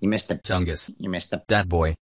You missed the chungus. You missed the dad boy.